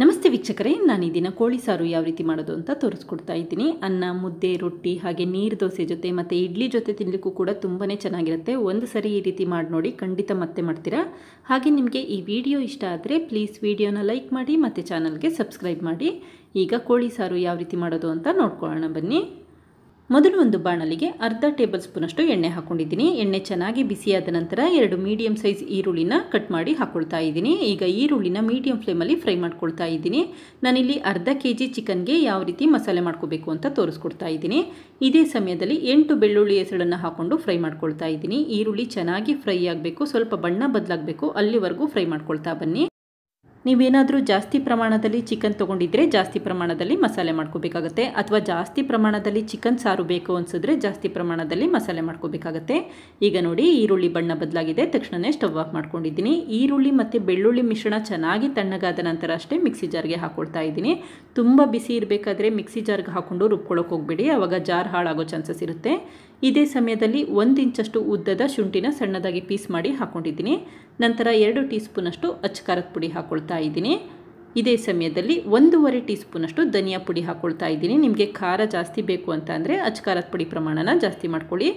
ನಮಸ್ತೆ ವೀಕ್ಷಕರೇ ನಾನು ಈ ದಿನ ಕೋಳಿ ಸಾರು ಯಾವ ರೀತಿ ಮಾಡೋದು ಅಂತ ತೋರಿಸ್ಕೊಡ್ತಾ ಇದ್ದೀನಿ ಅನ್ನ ಮುದ್ದೆ ರೊಟ್ಟಿ ಹಾಗೆ ನೀರು ದೋಸೆ ಜೊತೆ ಮತ್ತು ಇಡ್ಲಿ ಜೊತೆ ತಿನ್ನಲಿಕ್ಕೂ ಕೂಡ ತುಂಬಾ ಚೆನ್ನಾಗಿರುತ್ತೆ ಒಂದು ಸರಿ ಈ ರೀತಿ ಮಾಡಿ ನೋಡಿ ಖಂಡಿತ ಮತ್ತೆ ಮಾಡ್ತೀರಾ ಹಾಗೆ ನಿಮಗೆ ಈ ವಿಡಿಯೋ ಇಷ್ಟ ಆದರೆ ಪ್ಲೀಸ್ ವಿಡಿಯೋನ ಲೈಕ್ ಮಾಡಿ ಮತ್ತು ಚಾನಲ್ಗೆ ಸಬ್ಸ್ಕ್ರೈಬ್ ಮಾಡಿ ಈಗ ಕೋಳಿ ಸಾರು ಯಾವ ರೀತಿ ಮಾಡೋದು ಅಂತ ನೋಡ್ಕೊಳ್ಳೋಣ ಬನ್ನಿ ಮೊದಲು ಒಂದು ಬಾಣಲಿಗೆ ಅರ್ಧ ಟೇಬಲ್ ಸ್ಪೂನಷ್ಟು ಎಣ್ಣೆ ಹಾಕೊಂಡಿದ್ದೀನಿ ಎಣ್ಣೆ ಚೆನ್ನಾಗಿ ಬಿಸಿಯಾದ ನಂತರ ಎರಡು ಮೀಡಿಯಂ ಸೈಜ್ ಈರುಳ್ಳಿನ ಕಟ್ ಮಾಡಿ ಹಾಕೊಳ್ತಾ ಇದ್ದೀನಿ ಈಗ ಈರುಳ್ಳಿನ ಮೀಡಿಯಂ ಫ್ಲೇಮಲ್ಲಿ ಫ್ರೈ ಮಾಡ್ಕೊಳ್ತಾ ಇದ್ದೀನಿ ನಾನಿಲ್ಲಿ ಅರ್ಧ ಕೆ ಜಿ ಚಿಕನ್ಗೆ ಯಾವ ರೀತಿ ಮಸಾಲೆ ಮಾಡ್ಕೋಬೇಕು ಅಂತ ತೋರಿಸ್ಕೊಡ್ತಾ ಇದ್ದೀನಿ ಇದೇ ಸಮಯದಲ್ಲಿ ಎಂಟು ಬೆಳ್ಳುಳ್ಳಿ ಹೆಸರನ್ನು ಹಾಕ್ಕೊಂಡು ಫ್ರೈ ಮಾಡ್ಕೊಳ್ತಾ ಇದ್ದೀನಿ ಈರುಳ್ಳಿ ಚೆನ್ನಾಗಿ ಫ್ರೈ ಆಗಬೇಕು ಸ್ವಲ್ಪ ಬಣ್ಣ ಬದಲಾಗಬೇಕು ಅಲ್ಲಿವರೆಗೂ ಫ್ರೈ ಮಾಡ್ಕೊಳ್ತಾ ಬನ್ನಿ ನೀವೇನಾದರೂ ಜಾಸ್ತಿ ಪ್ರಮಾಣದಲ್ಲಿ ಚಿಕನ್ ತೊಗೊಂಡಿದ್ರೆ ಜಾಸ್ತಿ ಪ್ರಮಾಣದಲ್ಲಿ ಮಸಾಲೆ ಮಾಡ್ಕೋಬೇಕಾಗುತ್ತೆ ಅಥವಾ ಜಾಸ್ತಿ ಪ್ರಮಾಣದಲ್ಲಿ ಚಿಕನ್ ಸಾರು ಬೇಕು ಅನ್ಸಿದ್ರೆ ಜಾಸ್ತಿ ಪ್ರಮಾಣದಲ್ಲಿ ಮಸಾಲೆ ಮಾಡ್ಕೋಬೇಕಾಗತ್ತೆ ಈಗ ನೋಡಿ ಈರುಳ್ಳಿ ಬಣ್ಣ ಬದಲಾಗಿದೆ ತಕ್ಷಣವೇ ಸ್ಟವ್ ಆಫ್ ಮಾಡ್ಕೊಂಡಿದ್ದೀನಿ ಈರುಳ್ಳಿ ಮತ್ತು ಬೆಳ್ಳುಳ್ಳಿ ಮಿಶ್ರಣ ಚೆನ್ನಾಗಿ ತಣ್ಣಗಾದ ನಂತರ ಅಷ್ಟೇ ಮಿಕ್ಸಿ ಜಾರ್ಗೆ ಹಾಕೊಳ್ತಾ ಇದ್ದೀನಿ ತುಂಬ ಬಿಸಿ ಇರಬೇಕಾದ್ರೆ ಮಿಕ್ಸಿ ಜಾರ್ಗೆ ಹಾಕ್ಕೊಂಡು ರುಬ್ಕೊಳ್ಳೋಕೆ ಹೋಗಬೇಡಿ ಆವಾಗ ಜಾರ್ ಹಾಳಾಗೋ ಚಾನ್ಸಸ್ ಇರುತ್ತೆ ಇದೇ ಸಮಯದಲ್ಲಿ ಒಂದು ಇಂಚಷ್ಟು ಉದ್ದದ ಶುಂಠಿನ ಸಣ್ಣದಾಗಿ ಪೀಸ್ ಮಾಡಿ ಹಾಕ್ಕೊಂಡಿದ್ದೀನಿ ನಂತರ ಎರಡು ಟೀ ಸ್ಪೂನಷ್ಟು ಅಚ್ಚಕಾರದ ಪುಡಿ ಹಾಕ್ಕೊಳ್ತಾ ಇದ್ದೀನಿ ಇದೇ ಸಮಯದಲ್ಲಿ ಒಂದೂವರೆ ಟೀ ಸ್ಪೂನಷ್ಟು ಧನಿಯಾ ಪುಡಿ ಹಾಕ್ಕೊಳ್ತಾ ಇದ್ದೀನಿ ನಿಮಗೆ ಖಾರ ಜಾಸ್ತಿ ಬೇಕು ಅಂತ ಅಂದರೆ ಅಚ್ಕಾರದ ಪುಡಿ ಪ್ರಮಾಣನ ಜಾಸ್ತಿ ಮಾಡ್ಕೊಳ್ಳಿ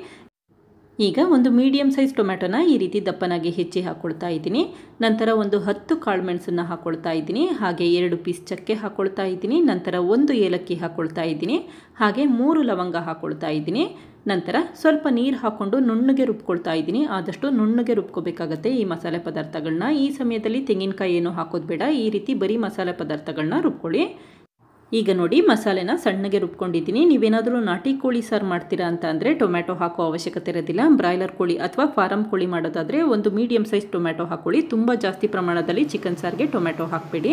ಈಗ ಒಂದು ಮೀಡಿಯಂ ಸೈಜ್ ಟೊಮ್ಯಾಟೊನ ಈ ರೀತಿ ದಪ್ಪನಾಗಿ ಹೆಚ್ಚಿ ಹಾಕ್ಕೊಳ್ತಾ ಇದ್ದೀನಿ ನಂತರ ಒಂದು ಹತ್ತು ಕಾಳು ಮೆಣಸನ್ನು ಹಾಕ್ಕೊಳ್ತಾ ಇದ್ದೀನಿ ಹಾಗೆ ಎರಡು ಪೀಸ್ ಚಕ್ಕೆ ಹಾಕ್ಕೊಳ್ತಾ ಇದ್ದೀನಿ ನಂತರ ಒಂದು ಏಲಕ್ಕಿ ಹಾಕ್ಕೊಳ್ತಾ ಇದ್ದೀನಿ ಹಾಗೆ ಮೂರು ಲವಂಗ ಹಾಕ್ಕೊಳ್ತಾ ಇದ್ದೀನಿ ನಂತರ ಸ್ವಲ್ಪ ನೀರು ಹಾಕ್ಕೊಂಡು ನುಣ್ಣಗೆ ರುಬ್ಕೊಳ್ತಾ ಇದ್ದೀನಿ ಆದಷ್ಟು ನುಣ್ಣಗೆ ರುಬ್ಕೋಬೇಕಾಗತ್ತೆ ಈ ಮಸಾಲೆ ಪದಾರ್ಥಗಳನ್ನ ಈ ಸಮಯದಲ್ಲಿ ತೆಂಗಿನಕಾಯಿ ಏನು ಹಾಕೋದು ಬೇಡ ಈ ರೀತಿ ಬರೀ ಮಸಾಲೆ ಪದಾರ್ಥಗಳನ್ನ ರುಬ್ಕೊಳ್ಳಿ ಈಗ ನೋಡಿ ಮಸಾಲೆನ ಸಣ್ಣಗೆ ರುಬ್ಕೊಂಡಿದ್ದೀನಿ ನೀವೇನಾದರೂ ನಾಟಿ ಕೋಳಿ ಸಾರು ಮಾಡ್ತೀರಾ ಅಂತ ಅಂದರೆ ಟೊಮ್ಯಾಟೊ ಹಾಕೋ ಅವಶ್ಯಕತೆ ಇರೋದಿಲ್ಲ ಬ್ರಾಯ್ಲರ್ ಕೋಳಿ ಅಥವಾ ಫಾರಂ ಕೋಳಿ ಮಾಡೋದಾದರೆ ಒಂದು ಮೀಡಿಯಮ್ ಸೈಜ್ ಟೊಮ್ಯಾಟೊ ಹಾಕೊಳ್ಳಿ ತುಂಬ ಜಾಸ್ತಿ ಪ್ರಮಾಣದಲ್ಲಿ ಚಿಕನ್ ಸಾರಿಗೆ ಟೊಮ್ಯಾಟೊ ಹಾಕಬೇಡಿ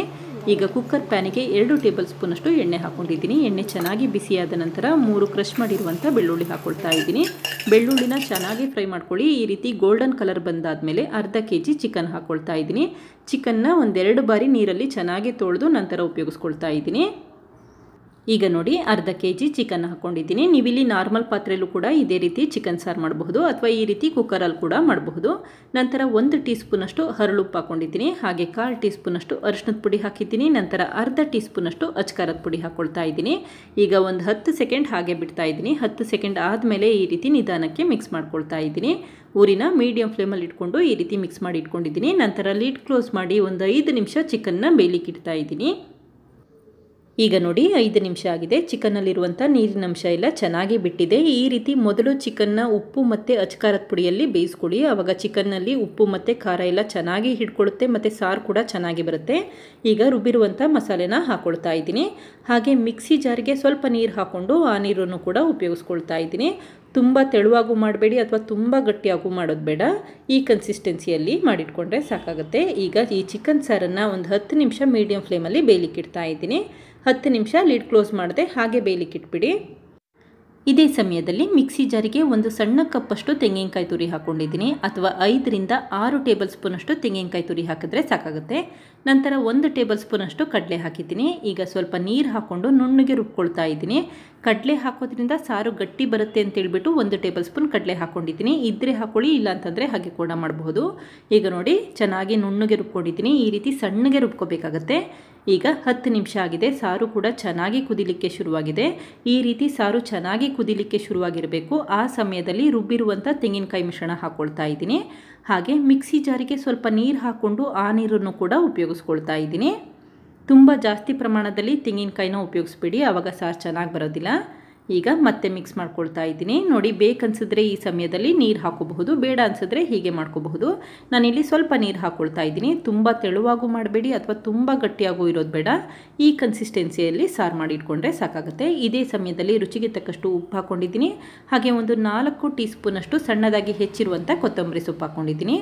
ಈಗ ಕುಕ್ಕರ್ ಪ್ಯಾನಿಗೆ ಎರಡು ಟೇಬಲ್ ಸ್ಪೂನಷ್ಟು ಎಣ್ಣೆ ಹಾಕೊಂಡಿದ್ದೀನಿ ಎಣ್ಣೆ ಚೆನ್ನಾಗಿ ಬಿಸಿಯಾದ ನಂತರ ಮೂರು ಕ್ರಷ್ ಮಾಡಿರುವಂಥ ಬೆಳ್ಳುಳ್ಳಿ ಹಾಕೊಳ್ತಾ ಇದ್ದೀನಿ ಬೆಳ್ಳುಳ್ಳಿನ ಚೆನ್ನಾಗಿ ಫ್ರೈ ಮಾಡ್ಕೊಳ್ಳಿ ಈ ರೀತಿ ಗೋಲ್ಡನ್ ಕಲರ್ ಬಂದಾದಮೇಲೆ ಅರ್ಧ ಕೆ ಜಿ ಚಿಕನ್ ಹಾಕ್ಕೊಳ್ತಾ ಇದ್ದೀನಿ ಚಿಕನ್ನ ಒಂದೆರಡು ಬಾರಿ ನೀರಲ್ಲಿ ಚೆನ್ನಾಗಿ ತೊಳೆದು ನಂತರ ಉಪಯೋಗಿಸ್ಕೊಳ್ತಾ ಇದ್ದೀನಿ ಈಗ ನೋಡಿ ಅರ್ಧ ಕೆ ಜಿ ಚಿಕನ್ ಹಾಕ್ಕೊಂಡಿದ್ದೀನಿ ನೀವಿಲ್ಲಿ ನಾರ್ಮಲ್ ಪಾತ್ರೆಯಲ್ಲೂ ಕೂಡ ಇದೇ ರೀತಿ ಚಿಕನ್ ಸಾರು ಮಾಡಬಹುದು ಅಥವಾ ಈ ರೀತಿ ಕುಕ್ಕರಲ್ಲಿ ಕೂಡ ಮಾಡಬಹುದು ನಂತರ ಒಂದು ಟೀ ಸ್ಪೂನಷ್ಟು ಹರಳುಪ್ಪು ಹಾಕ್ಕೊಂಡಿದ್ದೀನಿ ಹಾಗೆ ಕಾಲು ಟೀ ಸ್ಪೂನಷ್ಟು ಅರಿಶಿನದ ಪುಡಿ ಹಾಕಿದ್ದೀನಿ ನಂತರ ಅರ್ಧ ಟೀ ಸ್ಪೂನಷ್ಟು ಅಚ್ಕಾರದ ಪುಡಿ ಹಾಕ್ಕೊಳ್ತಾ ಇದ್ದೀನಿ ಈಗ ಒಂದು ಹತ್ತು ಸೆಕೆಂಡ್ ಹಾಗೆ ಬಿಡ್ತಾ ಇದ್ದೀನಿ ಹತ್ತು ಸೆಕೆಂಡ್ ಆದಮೇಲೆ ಈ ರೀತಿ ನಿಧಾನಕ್ಕೆ ಮಿಕ್ಸ್ ಮಾಡ್ಕೊಳ್ತಾ ಇದ್ದೀನಿ ಊರಿನ ಮೀಡಿಯಂ ಫ್ಲೇಮಲ್ಲಿ ಇಟ್ಕೊಂಡು ಈ ರೀತಿ ಮಿಕ್ಸ್ ಮಾಡಿ ಇಟ್ಕೊಂಡಿದ್ದೀನಿ ನಂತರ ಲೀಡ್ ಕ್ಲೋಸ್ ಮಾಡಿ ಒಂದು ಐದು ನಿಮಿಷ ಚಿಕನ್ನ ಬೇಯಲಿಕ್ಕಿಡ್ತಾ ಇದ್ದೀನಿ ಈಗ ನೋಡಿ ಐದು ನಿಮಿಷ ಆಗಿದೆ ಚಿಕನ್ನಲ್ಲಿರುವಂಥ ನೀರಿನ ಅಂಶ ಎಲ್ಲ ಚೆನ್ನಾಗಿ ಬಿಟ್ಟಿದೆ ಈ ರೀತಿ ಮೊದಲು ಚಿಕನ್ನ ಉಪ್ಪು ಮತ್ತು ಅಚ್ಕಾರದ ಪುಡಿಯಲ್ಲಿ ಬೇಯಿಸ್ಕೊಳ್ಳಿ ಆವಾಗ ಚಿಕನ್ನಲ್ಲಿ ಉಪ್ಪು ಮತ್ತು ಖಾರ ಎಲ್ಲ ಚೆನ್ನಾಗಿ ಹಿಡ್ಕೊಳುತ್ತೆ ಮತ್ತು ಸಾರು ಕೂಡ ಚೆನ್ನಾಗಿ ಬರುತ್ತೆ ಈಗ ರುಬ್ಬಿರುವಂಥ ಮಸಾಲೆನ ಹಾಕ್ಕೊಳ್ತಾ ಇದ್ದೀನಿ ಹಾಗೆ ಮಿಕ್ಸಿ ಜಾರಿಗೆ ಸ್ವಲ್ಪ ನೀರು ಹಾಕ್ಕೊಂಡು ಆ ನೀರನ್ನು ಕೂಡ ಉಪಯೋಗಿಸ್ಕೊಳ್ತಾ ಇದ್ದೀನಿ ತುಂಬ ತೆಳುವಾಗೂ ಮಾಡಬೇಡಿ ಅಥವಾ ತುಂಬ ಗಟ್ಟಿಯಾಗೂ ಮಾಡೋದು ಬೇಡ ಈ ಕನ್ಸಿಸ್ಟೆನ್ಸಿಯಲ್ಲಿ ಮಾಡಿಟ್ಕೊಂಡ್ರೆ ಸಾಕಾಗುತ್ತೆ ಈಗ ಈ ಚಿಕನ್ ಸಾರನ್ನು ಒಂದು ಹತ್ತು ನಿಮಿಷ ಮೀಡಿಯಂ ಫ್ಲೇಮಲ್ಲಿ ಬೇಯಲಿಕ್ಕಿಡ್ತಾ ಇದ್ದೀನಿ ಹತ್ತು ನಿಮಿಷ ಲಿಡ್ ಕ್ಲೋಸ್ ಮಾಡಿದೆ ಹಾಗೆ ಬೇಯಲಿಕ್ಕೆ ಇಟ್ಬಿಡಿ ಇದೇ ಸಮಯದಲ್ಲಿ ಮಿಕ್ಸಿ ಜಾರಿಗೆ ಒಂದು ಸಣ್ಣ ಕಪ್ಪಷ್ಟು ತೆಂಗಿನಕಾಯಿ ತುರಿ ಹಾಕ್ಕೊಂಡಿದ್ದೀನಿ ಅಥವಾ ಐದರಿಂದ ಆರು ಟೇಬಲ್ ಸ್ಪೂನಷ್ಟು ತೆಂಗಿನಕಾಯಿ ತುರಿ ಹಾಕಿದ್ರೆ ಸಾಕಾಗುತ್ತೆ ನಂತರ ಒಂದು ಟೇಬಲ್ ಸ್ಪೂನಷ್ಟು ಕಡಲೆ ಹಾಕಿದ್ದೀನಿ ಈಗ ಸ್ವಲ್ಪ ನೀರು ಹಾಕ್ಕೊಂಡು ನುಣ್ಣಗೆ ರುಬ್ಕೊಳ್ತಾ ಇದ್ದೀನಿ ಕಡಲೆ ಹಾಕೋದ್ರಿಂದ ಸಾರು ಗಟ್ಟಿ ಬರುತ್ತೆ ಅಂತೇಳ್ಬಿಟ್ಟು ಒಂದು ಟೇಬಲ್ ಸ್ಪೂನ್ ಕಡಲೆ ಹಾಕ್ಕೊಂಡಿದ್ದೀನಿ ಇದ್ರೆ ಹಾಕೊಳ್ಳಿ ಇಲ್ಲ ಅಂತಂದರೆ ಹಾಗೆ ಕೂಡ ಮಾಡಬಹುದು ಈಗ ನೋಡಿ ಚೆನ್ನಾಗಿ ನುಣ್ಣಗೆ ರುಬ್ಕೊಂಡಿದ್ದೀನಿ ಈ ರೀತಿ ಸಣ್ಣಗೆ ರುಬ್ಕೋಬೇಕಾಗತ್ತೆ ಈಗ ಹತ್ತು ನಿಮಿಷ ಆಗಿದೆ ಸಾರು ಕೂಡ ಚೆನ್ನಾಗಿ ಕುದಿಲಿಕ್ಕೆ ಶುರುವಾಗಿದೆ ಈ ರೀತಿ ಸಾರು ಚೆನ್ನಾಗಿ ಕುದಿಲಿಕ್ಕೆ ಶುರುವಾಗಿರಬೇಕು ಆ ಸಮಯದಲ್ಲಿ ರುಬ್ಬಿರುವಂಥ ತೆಂಗಿನಕಾಯಿ ಮಿಶ್ರಣ ಹಾಕ್ಕೊಳ್ತಾ ಇದ್ದೀನಿ ಹಾಗೆ ಮಿಕ್ಸಿ ಜಾರಿಗೆ ಸ್ವಲ್ಪ ನೀರು ಹಾಕ್ಕೊಂಡು ಆ ನೀರನ್ನು ಕೂಡ ಉಪಯೋಗಿಸ್ಕೊಳ್ತಾ ಇದ್ದೀನಿ ತುಂಬ ಜಾಸ್ತಿ ಪ್ರಮಾಣದಲ್ಲಿ ತೆಂಗಿನಕಾಯಿನ ಉಪಯೋಗಿಸ್ಬಿಡಿ ಆವಾಗ ಸಾರು ಚೆನ್ನಾಗಿ ಬರೋದಿಲ್ಲ ಈಗ ಮತ್ತೆ ಮಿಕ್ಸ್ ಮಾಡ್ಕೊಳ್ತಾ ಇದ್ದೀನಿ ನೋಡಿ ಬೇಕನ್ಸಿದ್ರೆ ಈ ಸಮಯದಲ್ಲಿ ನೀರು ಹಾಕೋಬಹುದು ಬೇಡ ಅನ್ಸಿದ್ರೆ ಹೀಗೆ ಮಾಡ್ಕೋಬಹುದು ನಾನಿಲ್ಲಿ ಸ್ವಲ್ಪ ನೀರು ಹಾಕ್ಕೊಳ್ತಾ ಇದ್ದೀನಿ ತುಂಬ ತೆಳುವಾಗೂ ಮಾಡಬೇಡಿ ಅಥವಾ ತುಂಬ ಗಟ್ಟಿಯಾಗೂ ಇರೋದು ಬೇಡ ಈ ಕನ್ಸಿಸ್ಟೆನ್ಸಿಯಲ್ಲಿ ಸಾರು ಮಾಡಿ ಇಟ್ಕೊಂಡ್ರೆ ಸಾಕಾಗುತ್ತೆ ಇದೇ ಸಮಯದಲ್ಲಿ ರುಚಿಗೆ ತಕ್ಕಷ್ಟು ಉಪ್ಪು ಹಾಕೊಂಡಿದ್ದೀನಿ ಹಾಗೆ ಒಂದು ನಾಲ್ಕು ಟೀ ಸ್ಪೂನಷ್ಟು ಸಣ್ಣದಾಗಿ ಹೆಚ್ಚಿರುವಂಥ ಕೊತ್ತಂಬರಿ ಸೊಪ್ಪು ಹಾಕ್ಕೊಂಡಿದ್ದೀನಿ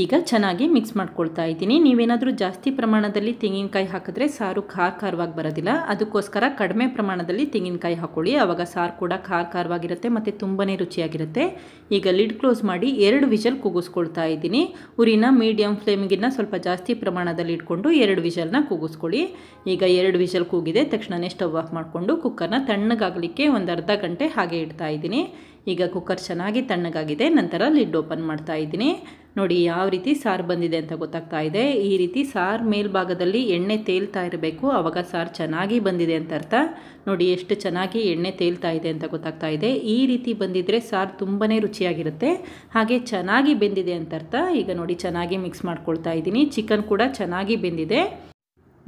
ಈಗ ಚೆನ್ನಾಗಿ ಮಿಕ್ಸ್ ಮಾಡ್ಕೊಳ್ತಾ ಇದ್ದೀನಿ ನೀವೇನಾದರೂ ಜಾಸ್ತಿ ಪ್ರಮಾಣದಲ್ಲಿ ತೆಂಗಿನಕಾಯಿ ಹಾಕಿದ್ರೆ ಸಾರು ಖಾರ ಖಾರವಾಗಿ ಬರೋದಿಲ್ಲ ಅದಕ್ಕೋಸ್ಕರ ಕಡಿಮೆ ಪ್ರಮಾಣದಲ್ಲಿ ತೆಂಗಿನಕಾಯಿ ಹಾಕ್ಕೊಳ್ಳಿ ಆವಾಗ ಸಾರು ಕೂಡ ಖಾರ ಖಾರವಾಗಿರುತ್ತೆ ಮತ್ತು ತುಂಬನೇ ರುಚಿಯಾಗಿರುತ್ತೆ ಈಗ ಲಿಡ್ ಕ್ಲೋಸ್ ಮಾಡಿ ಎರಡು ವಿಷಲ್ ಕೂಗಿಸ್ಕೊಳ್ತಾ ಇದ್ದೀನಿ ಉರಿನ ಮೀಡಿಯಮ್ ಫ್ಲೇಮ್ಗಿನ್ನ ಸ್ವಲ್ಪ ಜಾಸ್ತಿ ಪ್ರಮಾಣದಲ್ಲಿ ಇಟ್ಕೊಂಡು ಎರಡು ವಿಷಲ್ನ ಕೂಗಿಸ್ಕೊಳ್ಳಿ ಈಗ ಎರಡು ವಿಷಲ್ ಕೂಗಿದೆ ತಕ್ಷಣವೇ ಸ್ಟವ್ ಆಫ್ ಮಾಡಿಕೊಂಡು ಕುಕ್ಕರ್ನ ತಣ್ಣಗಾಗಲಿಕ್ಕೆ ಒಂದು ಅರ್ಧ ಗಂಟೆ ಹಾಗೆ ಇಡ್ತಾ ಇದ್ದೀನಿ ಈಗ ಕುಕ್ಕರ್ ಚೆನ್ನಾಗಿ ತಣ್ಣಗಾಗಿದೆ ನಂತರ ಲಿಡ್ ಓಪನ್ ಮಾಡ್ತಾ ಇದ್ದೀನಿ ನೋಡಿ ಯಾವ ರೀತಿ ಸಾರು ಬಂದಿದೆ ಅಂತ ಗೊತ್ತಾಗ್ತಾ ಇದೆ ಈ ರೀತಿ ಸಾರು ಮೇಲ್ಭಾಗದಲ್ಲಿ ಎಣ್ಣೆ ತೇಲ್ತಾ ಇರಬೇಕು ಆವಾಗ ಸಾರು ಚೆನ್ನಾಗಿ ಬಂದಿದೆ ಅಂತ ಅರ್ಥ ನೋಡಿ ಎಷ್ಟು ಚೆನ್ನಾಗಿ ಎಣ್ಣೆ ತೇಲ್ತಾ ಇದೆ ಅಂತ ಗೊತ್ತಾಗ್ತಾ ಇದೆ ಈ ರೀತಿ ಬಂದಿದ್ದರೆ ಸಾರು ತುಂಬಾ ರುಚಿಯಾಗಿರುತ್ತೆ ಹಾಗೆ ಚೆನ್ನಾಗಿ ಬೆಂದಿದೆ ಅಂತ ಅರ್ಥ ಈಗ ನೋಡಿ ಚೆನ್ನಾಗಿ ಮಿಕ್ಸ್ ಮಾಡ್ಕೊಳ್ತಾ ಇದ್ದೀನಿ ಚಿಕನ್ ಕೂಡ ಚೆನ್ನಾಗಿ ಬೆಂದಿದೆ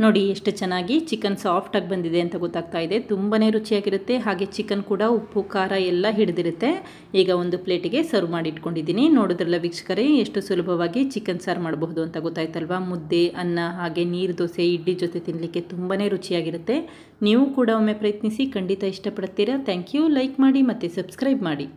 ನೋಡಿ ಎಷ್ಟು ಚೆನ್ನಾಗಿ ಚಿಕನ್ ಸಾಫ್ಟಾಗಿ ಬಂದಿದೆ ಅಂತ ಗೊತ್ತಾಗ್ತಾ ಇದೆ ತುಂಬಾ ರುಚಿಯಾಗಿರುತ್ತೆ ಹಾಗೆ ಚಿಕನ್ ಕೂಡ ಉಪ್ಪು ಖಾರ ಎಲ್ಲ ಹಿಡಿದಿರುತ್ತೆ ಈಗ ಒಂದು ಪ್ಲೇಟಿಗೆ ಸರ್ವ್ ಮಾಡಿ ಇಟ್ಕೊಂಡಿದ್ದೀನಿ ನೋಡಿದ್ರಲ್ಲ ವೀಕ್ಷಕರೇ ಎಷ್ಟು ಸುಲಭವಾಗಿ ಚಿಕನ್ ಸಾರು ಮಾಡಬಹುದು ಅಂತ ಗೊತ್ತಾಯ್ತಲ್ವಾ ಮುದ್ದೆ ಅನ್ನ ಹಾಗೆ ನೀರು ದೋಸೆ ಇಡ್ಲಿ ಜೊತೆ ತಿನ್ನಲಿಕ್ಕೆ ತುಂಬಾ ರುಚಿಯಾಗಿರುತ್ತೆ ನೀವು ಕೂಡ ಒಮ್ಮೆ ಪ್ರಯತ್ನಿಸಿ ಖಂಡಿತ ಇಷ್ಟಪಡ್ತೀರಾ ಥ್ಯಾಂಕ್ ಯು ಲೈಕ್ ಮಾಡಿ ಮತ್ತು ಸಬ್ಸ್ಕ್ರೈಬ್ ಮಾಡಿ